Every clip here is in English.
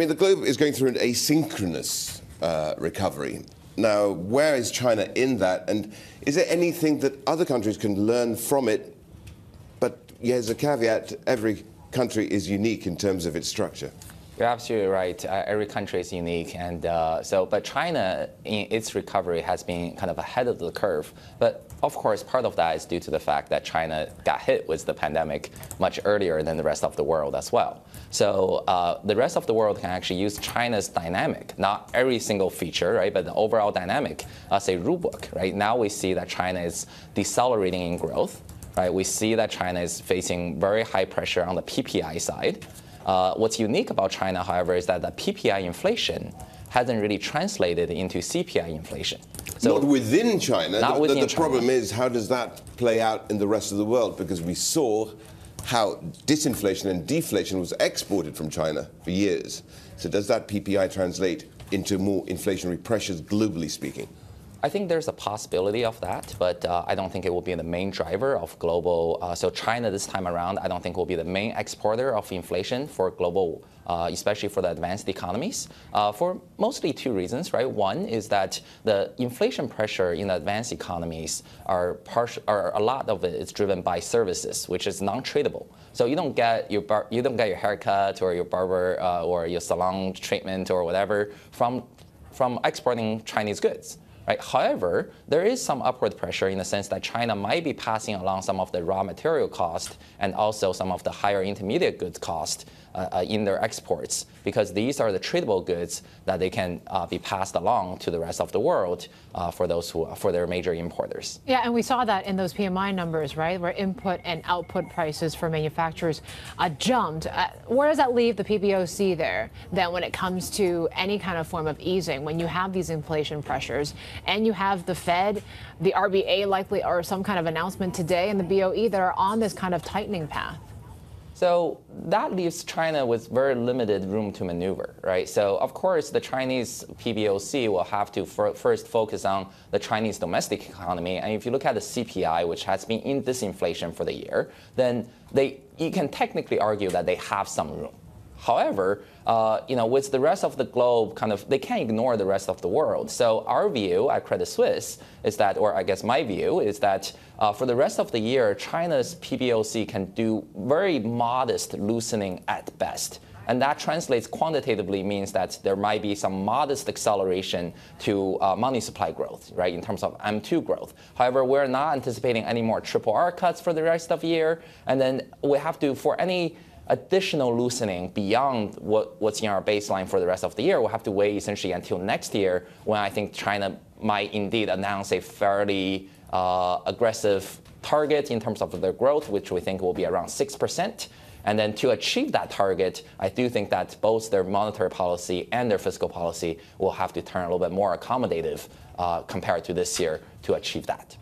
mean, the globe is going through an asynchronous uh, recovery. Now, where is China in that? And is there anything that other countries can learn from it? But yeah, as a caveat, every country is unique in terms of its structure. You're absolutely right. Uh, every country is unique, and uh, so but China in its recovery has been kind of ahead of the curve. But of course, part of that is due to the fact that China got hit with the pandemic much earlier than the rest of the world as well. So uh, the rest of the world can actually use China's dynamic, not every single feature, right, but the overall dynamic as a rulebook, right? Now we see that China is decelerating in growth, right? We see that China is facing very high pressure on the PPI side. Uh, what's unique about China, however, is that the PPI inflation hasn't really translated into CPI inflation. So not within China. Not the, within the, the China. problem is how does that play out in the rest of the world? Because we saw how disinflation and deflation was exported from China for years. So does that PPI translate into more inflationary pressures globally speaking? I think there's a possibility of that, but uh, I don't think it will be the main driver of global. Uh, so China this time around, I don't think will be the main exporter of inflation for global, uh, especially for the advanced economies, uh, for mostly two reasons, right? One is that the inflation pressure in the advanced economies are, partial, are a lot of it is driven by services, which is non-tradable. So you don't get your bar, you don't get your haircut or your barber uh, or your salon treatment or whatever from from exporting Chinese goods. Right? However, there is some upward pressure in the sense that China might be passing along some of the raw material cost and also some of the higher intermediate goods cost uh, uh in their exports because these are the tradable goods that they can uh, be passed along to the rest of the world uh, for those who uh, for their major importers. Yeah, and we saw that in those PMI numbers, right, where input and output prices for manufacturers uh, jumped. where does that leave the PBOC there then when it comes to any kind of form of easing when you have these inflation pressures and you have the Fed, the RBA likely, or some kind of announcement today, and the BOE that are on this kind of tightening path. So that leaves China with very limited room to maneuver, right? So of course the Chinese PBOC will have to first focus on the Chinese domestic economy. And if you look at the CPI, which has been in disinflation for the year, then they you can technically argue that they have some room. However, uh, you know, with the rest of the globe, kind of, they can't ignore the rest of the world. So our view at Credit Suisse is that, or I guess my view is that, uh, for the rest of the year, China's PBOC can do very modest loosening at best. And that translates quantitatively means that there might be some modest acceleration to uh, money supply growth, right, in terms of M2 growth. However, we're not anticipating any more triple R cuts for the rest of the year. And then we have to, for any additional loosening beyond what, what's in our baseline for the rest of the year, we'll have to wait essentially until next year when I think China might indeed announce a fairly uh, aggressive target in terms of their growth, which we think will be around 6%. And then to achieve that target, I do think that both their monetary policy and their fiscal policy will have to turn a little bit more accommodative uh, compared to this year to achieve that.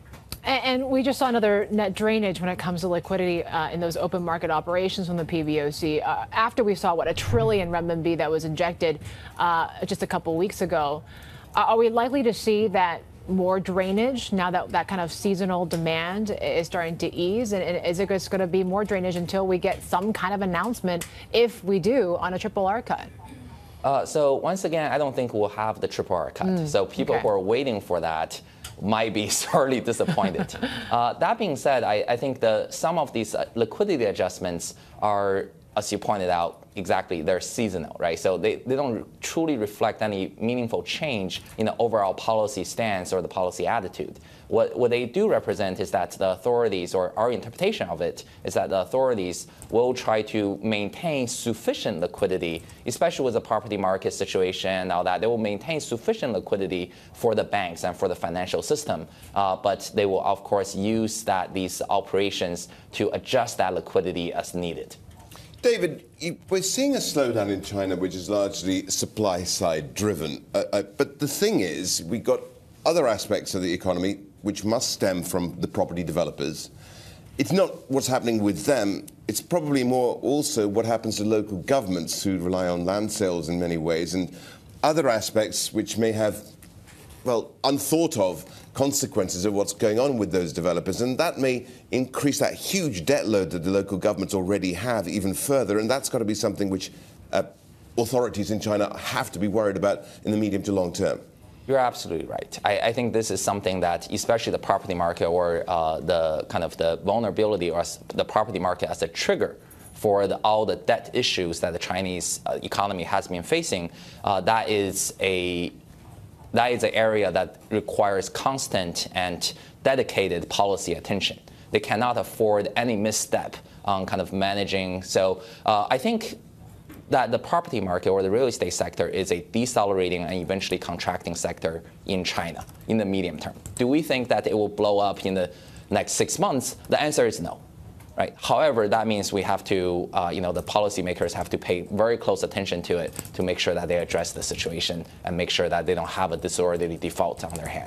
And we just saw another net drainage when it comes to liquidity uh, in those open market operations from the PBOC. Uh, after we saw what a trillion renminbi that was injected uh, just a couple weeks ago, uh, are we likely to see that more drainage now that that kind of seasonal demand is starting to ease? And, and is it just going to be more drainage until we get some kind of announcement, if we do, on a triple R cut? Uh, so once again, I don't think we'll have the triple R cut. Mm, so people okay. who are waiting for that might be sorely disappointed. uh, that being said, I, I think the, some of these uh, liquidity adjustments are as you pointed out, exactly, they're seasonal, right? So they, they don't truly reflect any meaningful change in the overall policy stance or the policy attitude. What, what they do represent is that the authorities, or our interpretation of it, is that the authorities will try to maintain sufficient liquidity, especially with the property market situation and all that. They will maintain sufficient liquidity for the banks and for the financial system, uh, but they will, of course, use that these operations to adjust that liquidity as needed. David, we're seeing a slowdown in China, which is largely supply side driven. Uh, uh, but the thing is, we've got other aspects of the economy which must stem from the property developers. It's not what's happening with them, it's probably more also what happens to local governments who rely on land sales in many ways and other aspects which may have well, unthought of consequences of what's going on with those developers. And that may increase that huge debt load that the local governments already have even further. And that's got to be something which uh, authorities in China have to be worried about in the medium to long term. You're absolutely right. I, I, think this is something that, especially the property market or uh, the kind of the vulnerability or the property market as a trigger for the, all the debt issues that the Chinese uh, economy has been facing, uh, that is a that is an area that requires constant and dedicated policy attention. They cannot afford any misstep on kind of managing. So uh, I think that the property market or the real estate sector is a decelerating and eventually contracting sector in China in the medium term. Do we think that it will blow up in the next six months? The answer is no. Right. However, that means we have to, uh, you know, the policymakers have to pay very close attention to it to make sure that they address the situation and make sure that they don't have a disorderly default on their hands.